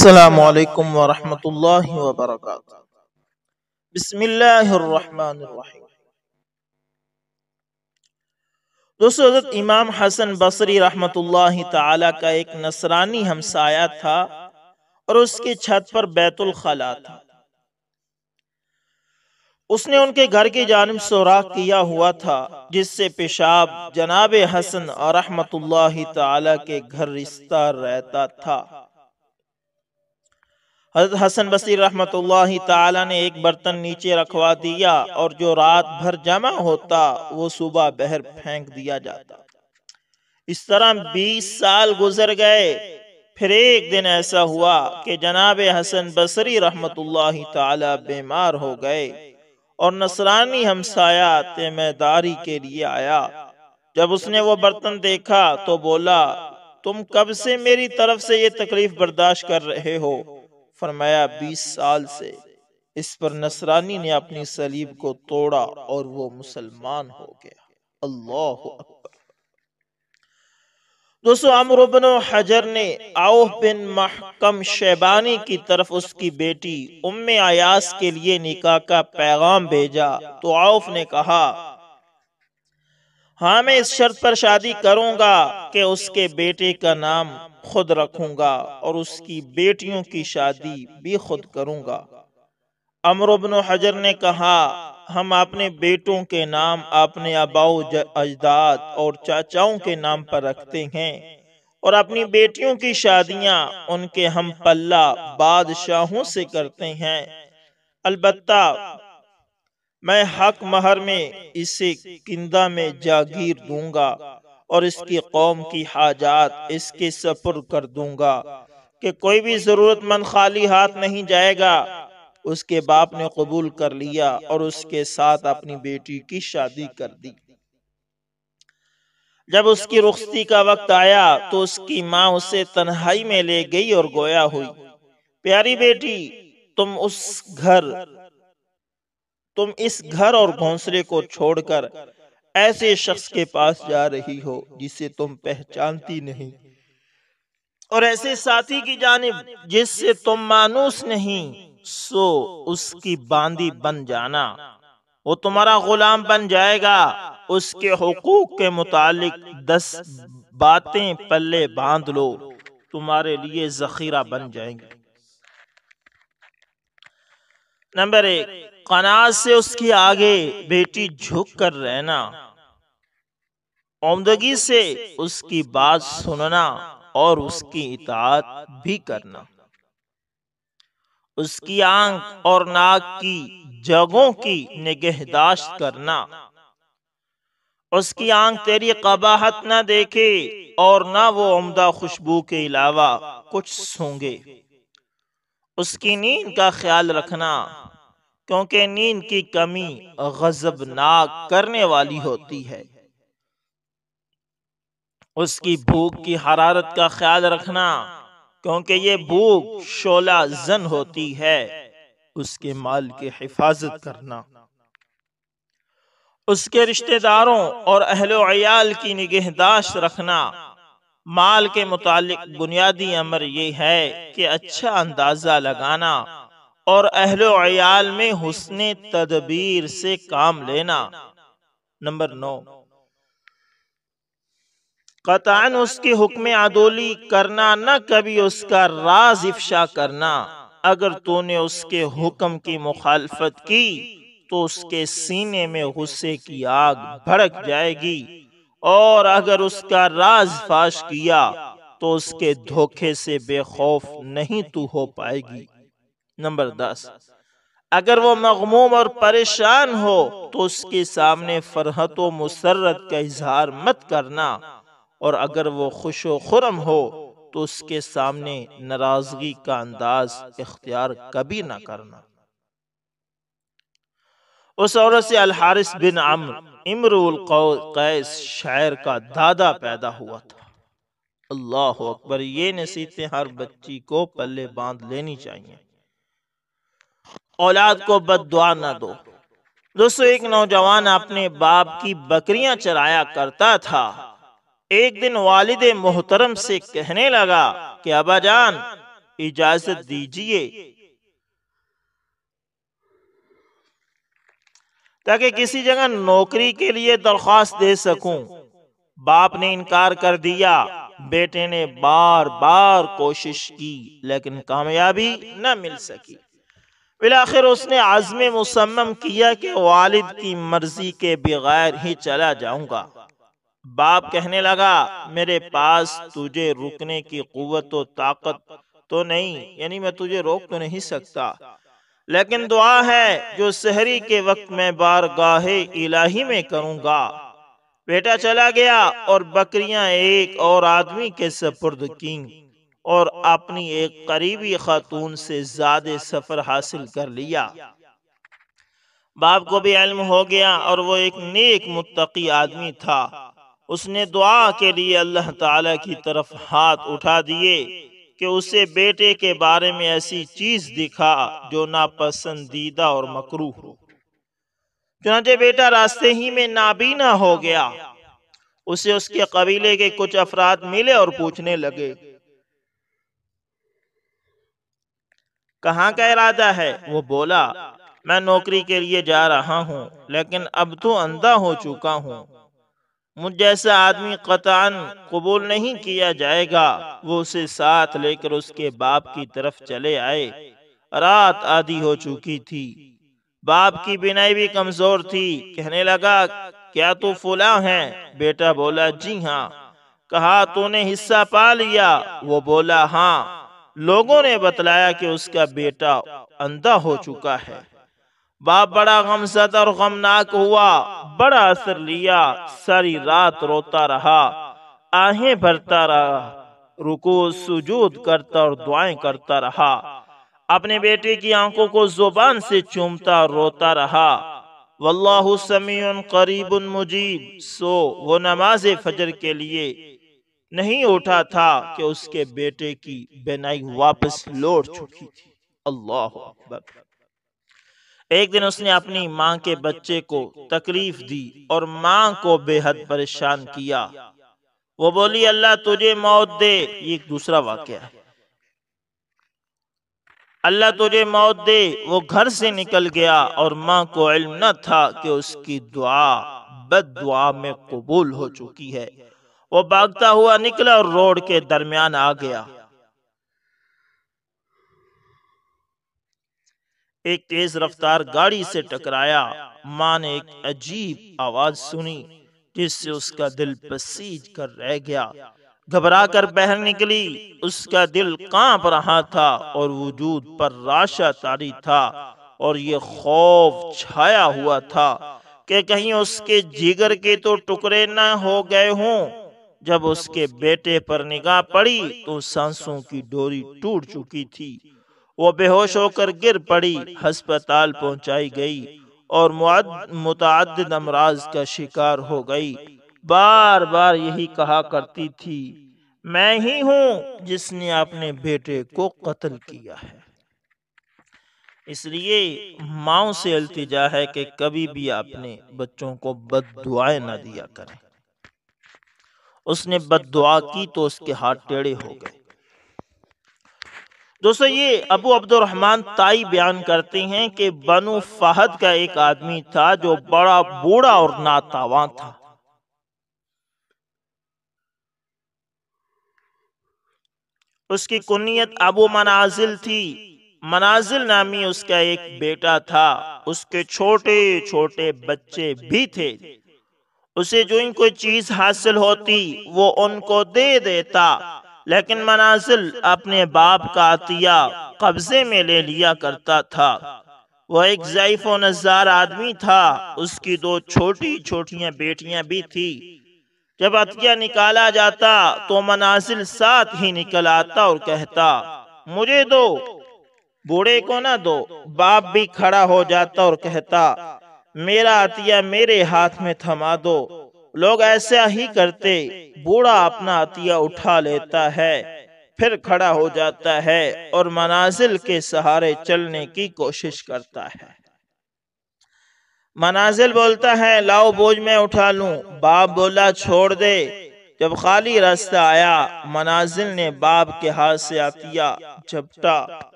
असलकम वरहमल वबरक बसमीम दोस्तों हजरत इमाम हसन बसरी रहमत ताला का एक नसरानी हमसाया था और उसकी छत पर बैतुल खला था उसने उनके घर की जानब सौराख किया हुआ था जिससे पेशाब जनाब हसन और रहमत ताला के घर रिश्ता रहता था हजरत हसन बसी रहमत ताला ने एक बर्तन नीचे रखवा दिया और जो रात भर जमा होता वो सुबह बहर फेंक दिया जाता इस तरह 20 साल गुजर गए फिर एक दिन ऐसा हुआ कि जनाब हसन बसरी रहमत ताला बीमार हो गए और नसरानी हमसाया तेमेदारी के लिए आया जब उसने वो बर्तन देखा तो बोला तुम कब से मेरी तरफ से ये तकलीफ बर्दाश्त कर रहे हो फरमाया बीस साल से इस पर नसरानी ने अपनी सलीब को तोड़ा और वो मुसलमान हो गया अल्लाह अकबर दोस्तों अमरुबन हजर ने आउफ बिन महकम शैबानी की तरफ उसकी बेटी उम्मे आयास के लिए निकाह का पैगाम भेजा तो आउफ ने कहा हाँ मैं इस शर्त पर शादी करूंगा कि उसके बेटे का नाम खुद रखूंगा और उसकी बेटियों की शादी भी खुद करूंगा अमरबन हजर ने कहा हम अपने बेटों के नाम अपने अबाओ अजदाद और चाचाओं के नाम पर रखते हैं और अपनी बेटियों की शादियां उनके हम पल्ला बादशाहों से करते हैं अलबत्ता मैं हक महर में इसे किंदा में जागीर दूंगा और इसकी कौम की हाजात इसके सफर कर दूंगा कि कोई भी ज़रूरतमंद खाली हाथ नहीं जाएगा उसके बाप ने कबूल कर लिया और उसके साथ अपनी बेटी की शादी कर दी जब उसकी रुख्ती का वक्त आया तो उसकी माँ उसे तन्हाई में ले गई और गोया हुई प्यारी बेटी तुम उस घर तुम इस घर और घोंसले को छोड़कर ऐसे शख्स के पास जा रही हो जिसे तुम पहचानती नहीं और ऐसे साथी की जानब जिससे तुम मानूस नहीं सो उसकी बांदी बन जाना वो तुम्हारा गुलाम बन जाएगा उसके हकूक के मुतालिक दस बातें पल्ले बांध लो तुम्हारे लिए जखीरा बन जाएंगे नंबर एक कनाज से उसकी आगे बेटी झुक कर रहना उमदगी से उसकी बात सुनना और उसकी इतात भी करना उसकी आंख और नाक की जगहों की निगहदाश्त करना उसकी आंख तेरी कबाहत ना देखे और ना वो उमदा खुशबू के अलावा कुछ सूंगे उसकी नींद का ख्याल रखना क्योंकि नींद की कमी गजबनाक करने वाली होती है उसकी भूख की हरारत का ख्याल रखना क्योंकि ये भूख शोला जन होती है उसके माल की हिफाजत करना उसके रिश्तेदारों और अहलोयाल की निगहदाश्त रखना माल के मुतालिक बुनियादी अमर ये है कि अच्छा अंदाज़ा लगाना और अहलोयाल में हुसन तदबीर से काम लेना नंबर नौ कतान उसके हुक्म आदोली करना न कभी उसका राज इफ्शा करना अगर तूने उसके हुक्म की मुखालफत की तो उसके सीने में गुस्से की आग भड़क जाएगी और अगर उसका राज फाश किया तो उसके धोखे से बेखौफ नहीं तू हो पाएगी नंबर दस अगर वो मगमूम और परेशान हो तो उसके सामने फरहत व मुसरत का इजहार मत करना और अगर वो खुश व खुरम हो तो उसके सामने नाराज़गी का अंदाज इख्तियार कभी ना करना उस औरत से अल हारिस बिन अम्र इमरुल कैस शायर का दादा पैदा हुआ था अल्लाह अकबर ये नसीहतें हर बच्ची को पल्ले बांध लेनी चाहिए औलाद को बददुआ ना दो दोस्तों एक नौजवान अपने बाप की बकरियां चराया करता था एक दिन वालिद मोहतरम से कहने लगा कि अबाजान इजाजत दीजिए ताकि किसी जगह नौकरी के लिए दरख्वास्त दे सकूं बाप ने इनकार कर दिया बेटे ने बार बार कोशिश की लेकिन कामयाबी न मिल सकी बिलाखिर उसने आज़म मुसम्म किया कि वालिद की मर्जी के बगैर ही चला जाऊंगा बाप कहने लगा मेरे पास तुझे रुकने की कुत व ताकत तो नहीं यानी मैं तुझे रोक तो नहीं सकता लेकिन दुआ है जो शहरी के वक्त में गाहे इलाही में करूंगा बेटा चला गया और बकरियां एक और आदमी के सपुर्द की और अपनी एक करीबी खातून से ज्यादा सफर हासिल कर लिया बाप को भी इल्म हो गया और वो एक नेक मुत्तकी आदमी था उसने दुआ के लिए अल्लाह ताला की तरफ हाथ उठा दिए कि उसे बेटे के बारे में ऐसी चीज दिखा जो नापसंदीदा और मकरू हो चुनाचे बेटा रास्ते ही में नाबीना हो गया उसे उसके कबीले के कुछ अफराद मिले और पूछने लगे कहाँ का इरादा है वो बोला मैं नौकरी के लिए जा रहा हूँ लेकिन अब तो अंधा हो चुका हूँ मुझ जैसा आदमी कतान कबूल नहीं किया जाएगा वो उसे साथ लेकर उसके बाप की तरफ चले आए रात आधी हो चुकी थी बाप की बिनाई भी कमजोर थी कहने लगा क्या तू फुला है बेटा बोला जी हाँ कहा तूने हिस्सा पा लिया वो बोला हाँ लोगों ने बतलाया कि उसका बेटा अंधा हो चुका है बाप बड़ा गमसद और गमनाक हुआ बड़ा असर लिया सारी रात रोता रहा आहें भरता रहा रुको सुजूद करता और दुआएं करता रहा अपने बेटे की आंखों को जुबान से चूमता और रोता रहा वल्लाहु समीउन करीबुन मुजीब सो वो नमाज फजर के लिए नहीं उठा था कि उसके बेटे की बेनाई वापस लौट चुकी थी अल्लाह अकबर एक दिन उसने अपनी माँ के बच्चे को तकलीफ दी और माँ को बेहद परेशान किया वो बोली अल्लाह तुझे मौत दे ये एक दूसरा वाक्य है अल्लाह तुझे मौत दे वो घर से निकल गया और माँ को इल्म न था कि उसकी दुआ बद दुआ में कबूल हो चुकी है वो भागता हुआ निकला और रोड के दरमियान आ गया एक तेज रफ्तार गाड़ी से टकराया माँ ने एक अजीब आवाज सुनी जिससे उसका दिल पसीज कर रह गया घबरा कर बहर निकली उसका दिल कांप रहा था और वजूद पर राशा तारी था और ये खौफ छाया हुआ था कि कहीं उसके जिगर के तो टुकड़े न हो गए हों जब उसके बेटे पर निगाह पड़ी तो सांसों की डोरी टूट चुकी थी वो बेहोश होकर गिर पड़ी हस्पताल पहुंचाई गई और मुतद अमराज का शिकार हो गई बार बार यही कहा करती थी मैं ही हूं जिसने अपने बेटे को कत्ल किया है इसलिए माओ से अल्तजा है कि कभी भी आपने बच्चों को बद दुआएं ना दिया करें उसने बद दुआ की तो उसके हाथ टेढ़े हो गए दोस्तों ये अबू अब्दुलरहमान ताई बयान करते हैं कि बनु फहद का एक आदमी था जो बड़ा बूढ़ा और नातावा था उसकी कुनियत अबू मनाजिल थी मनाजिल नामी उसका एक बेटा था उसके छोटे छोटे बच्चे भी थे उसे जो इन कोई चीज हासिल होती वो उनको दे देता लेकिन मनाजिल अपने बाप का अतिया कब्जे में ले लिया करता था वह एक जयफो नज़ार आदमी था उसकी दो छोटी छोटी बेटियां भी थी जब अतिया निकाला जाता तो, तो मनाजिल साथ ही निकल आता और कहता मुझे दो बूढ़े को ना दो बाप भी खड़ा हो जाता और कहता मेरा अतिया मेरे हाथ में थमा दो लोग ऐसा ही करते बूढ़ा अपना अतिया उठा लेता है फिर खड़ा हो जाता है और मनाजिल के सहारे चलने की कोशिश करता है मनाजिल बोलता है लाओ बोझ में उठा लूं बाप बोला छोड़ दे जब खाली रास्ता आया मनाजिल ने बाप के हाथ से आतिया झपटा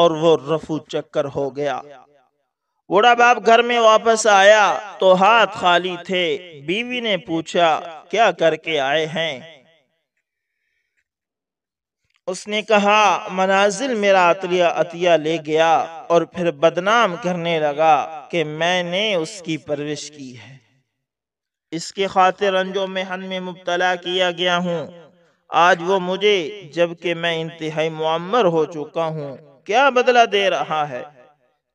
और वो रफू चक्कर हो गया बूढ़ा बाप घर में वापस आया तो हाथ खाली थे बीवी ने पूछा क्या करके आए हैं उसने कहा मनाजिल मेरा अतलिया अतिया ले गया और फिर बदनाम करने लगा कि मैंने उसकी परवरिश की है इसके खातिर रंजो में हन में मुबतला किया गया हूँ आज वो मुझे जबकि मैं इंतहाई मम्मर हो चुका हूँ क्या बदला दे रहा है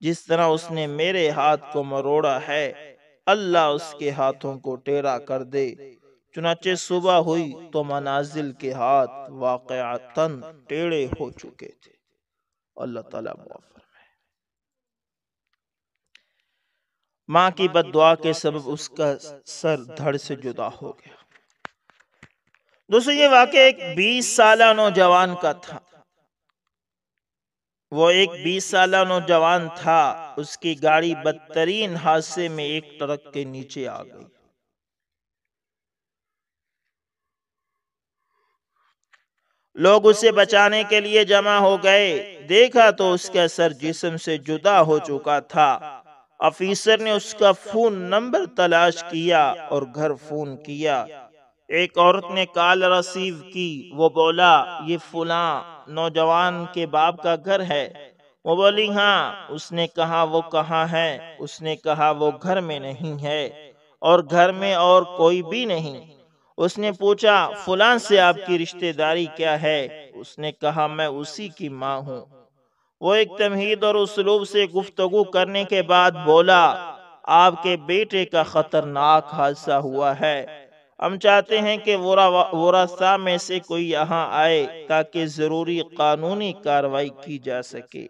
जिस तरह उसने मेरे हाथ को मरोड़ा है अल्लाह उसके हाथों को टेरा कर दे चुनाचे सुबह हुई तो मनाजिल के हाथ वाकयातन टेढ़े हो चुके थे अल्लाह ताला माँ की बददुआ के सब उसका सर धड़ से जुदा हो गया दोस्तों ये वाक्य एक 20 साल नौजवान का था वो एक बीस साल नौजवान था उसकी गाड़ी बदतरीन हादसे में एक ट्रक के नीचे आ गई लोग उसे बचाने के लिए जमा हो गए देखा तो उसका सर जिसम से जुदा हो चुका था ऑफिसर ने उसका फोन नंबर तलाश किया और घर फोन किया एक औरत ने काल रसीव की वो बोला ये फुला नौजवान के बाप का घर है वो बोली हाँ उसने कहा वो कहाँ है उसने कहा वो घर में नहीं है और घर में और कोई भी नहीं उसने पूछा फुलान से आपकी रिश्तेदारी क्या है उसने कहा मैं उसी की माँ हूँ वो एक तमहीद और उसलूब से गुफ्तगु करने के बाद बोला आपके बेटे का खतरनाक हादसा हुआ है हम चाहते हैं कि वो वोरासा में से कोई यहाँ आए ताकि ज़रूरी कानूनी कार्रवाई की जा सके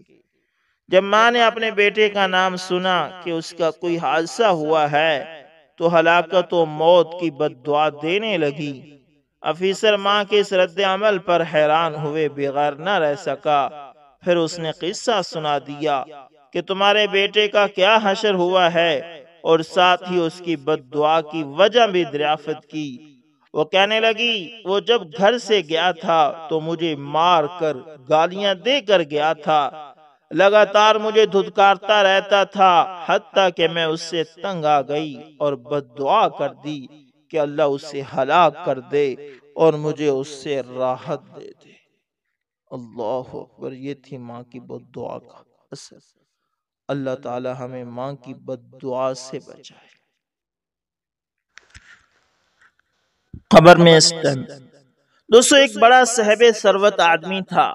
जब माँ ने अपने बेटे का नाम सुना कि उसका कोई हादसा हुआ है तो हलाकत और मौत की बदवा देने लगी अफीसर माँ के इस रद्द अमल पर हैरान हुए बेगैर न रह सका फिर उसने किस्सा सुना दिया कि तुम्हारे बेटे का क्या हशर हुआ है और साथ ही उसकी बददुआ की वजह भी दरियाफत की वो कहने लगी वो जब घर से गया था तो मुझे मार कर गालियां दे कर गया था लगातार मुझे धुतकारता रहता था हती के मैं उससे तंग आ गई और बददुआ कर दी कि अल्लाह उसे हलाक कर दे और मुझे उससे राहत दे दे अल्लाह अकबर ये थी माँ की बददुआ का असर अल्लाह ताला हमें माँ की बददुआ से बचाए खबर में दोस्तों एक बड़ा सहब सरवत आदमी था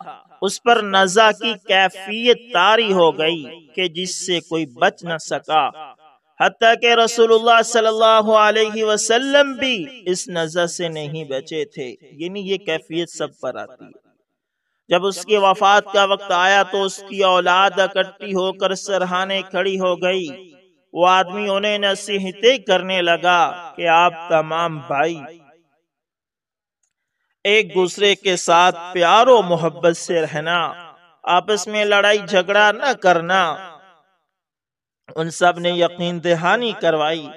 उस पर नजा की कैफियत तारी हो गई कि जिससे कोई बच न सका हती के रसूलुल्लाह सल्लल्लाहु अलैहि वसल्लम भी इस नजा से नहीं बचे थे यानी ये कैफियत सब पर आती है जब उसकी वफात का वक्त आया तो, तो उसकी औलाद इकट्ठी होकर सरहाने खड़ी हो गई वो आदमी उन्हें नसीहते करने लगा कि आप तमाम भाई एक दूसरे के साथ प्यार और मोहब्बत से रहना आपस में लड़ाई झगड़ा न करना उन सब ने यकीन दहानी करवाई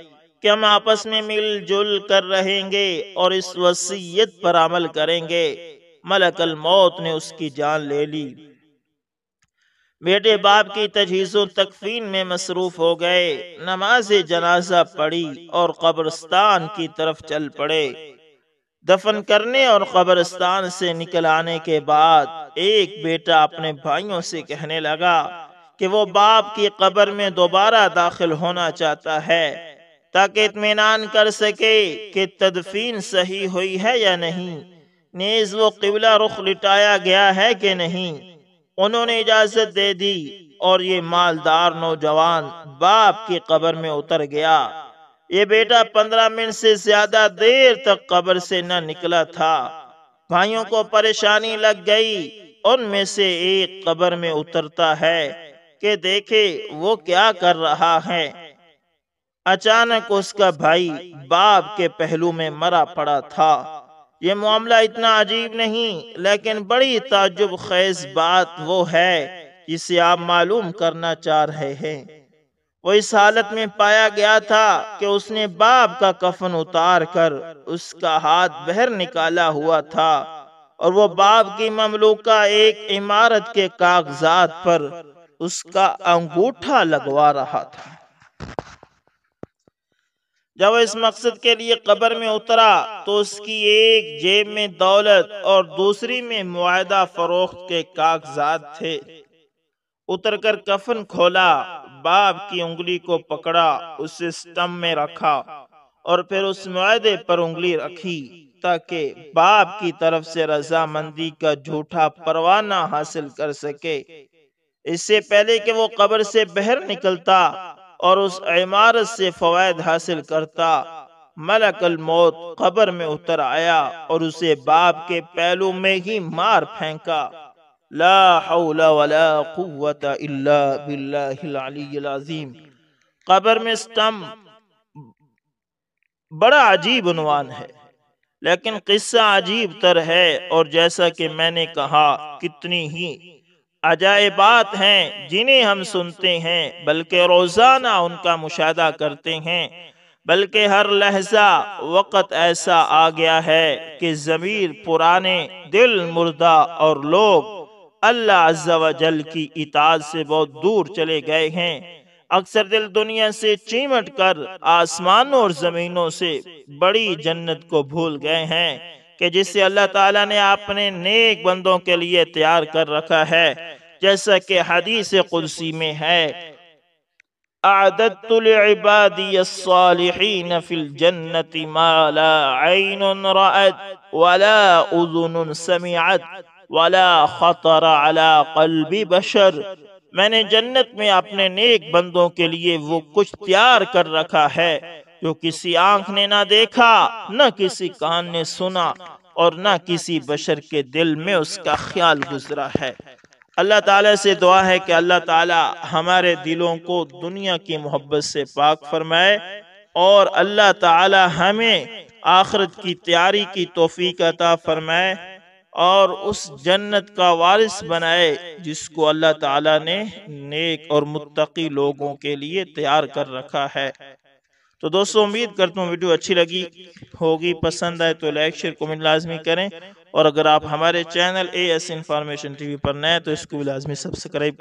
कि हम आपस में मिलजुल कर रहेंगे और इस वसीयत पर अमल करेंगे मलकल मौत ने उसकी जान ले ली बेटे बाप की तजीजों तकफीन में मसरूफ हो गए नमाज जनाजा पड़ी और कब्रस्तान की तरफ चल पड़े दफन करने और कब्रस्तान से निकल आने के बाद एक बेटा अपने भाइयों से कहने लगा कि वो बाप की कब्र में दोबारा दाखिल होना चाहता है ताकि इतमान कर सके कि तदफीन सही हुई है या नहीं नेज व किबला रुख लिटाया गया है कि नहीं उन्होंने इजाज़त दे दी और ये मालदार नौजवान बाप की कब्र में उतर गया ये बेटा पंद्रह मिनट से ज्यादा देर तक कब्र से न निकला था भाइयों को परेशानी लग गई उनमें से एक कब्र में उतरता है कि देखे वो क्या कर रहा है अचानक उसका भाई बाप के पहलू में मरा पड़ा था ये मामला इतना अजीब नहीं लेकिन बड़ी ताजुब खैज बात वो है जिसे आप मालूम करना चाह रहे हैं वो इस हालत में पाया गया था कि उसने बाप का कफन उतार कर उसका हाथ बहर निकाला हुआ था और वो बाप की ममलूका एक इमारत के कागजात पर उसका अंगूठा लगवा रहा था जब इस मकसद के लिए कब्र में उतरा तो उसकी एक जेब में दौलत और दूसरी में मुआदा फरोख्त के कागजात थे उतरकर कफन खोला बाप की उंगली को पकड़ा उसे स्टम में रखा और फिर उस मुआदे पर उंगली रखी ताकि बाप की तरफ से रजामंदी का झूठा परवाना हासिल कर सके इससे पहले कि वो कब्र से बहर निकलता और उस इमारत से फ़वाद हासिल करता मलकल मौत कब्र में उतर आया और उसे बाप के पहलू में ही मार फेंका लाजीम कब्र में स्तम बड़ा अजीब उनवान है लेकिन किस्सा अजीब तर है और जैसा कि मैंने कहा कितनी ही अजायबात हैं जिन्हें हम सुनते हैं बल्कि रोज़ाना उनका मुशाह करते हैं बल्कि हर लहजा वक़्त ऐसा आ गया है कि ज़मीर पुराने दिल मुर्दा और लोग अल्लाह जल की इताज से बहुत दूर चले गए हैं अक्सर दिल दुनिया से चीमट कर आसमानों और ज़मीनों से बड़ी जन्नत को भूल गए हैं कि जिसे अल्लाह ताला ने अपने नेक बंदों के लिए तैयार कर रखा है जैसा कि हदीस कुदसी में है मैंने जन्नत में अपने नेक बंदों के लिए वो कुछ तैयार कर रखा है जो किसी आंख ने ना देखा न किसी कान ने सुना और न किसी बशर के दिल में उसका ख्याल गुजरा है अल्लाह ताला से दुआ है कि अल्लाह ताला हमारे दिलों को दुनिया की मोहब्बत से पाक फरमाए और अल्लाह ताला हमें आखरत की तैयारी की तोफ़ी अता फरमाए और उस जन्नत का वारिस बनाए जिसको अल्लाह ताला ने नेक और मुत्तकी लोगों के लिए तैयार कर रखा है तो दोस्तों उम्मीद करता हूँ वीडियो अच्छी लगी होगी पसंद आए तो लाइक शेयर कमेंट लाजमी करें और अगर आप हमारे channel A S information T V पर नए तो इसको भी लाजमी सब्सक्राइब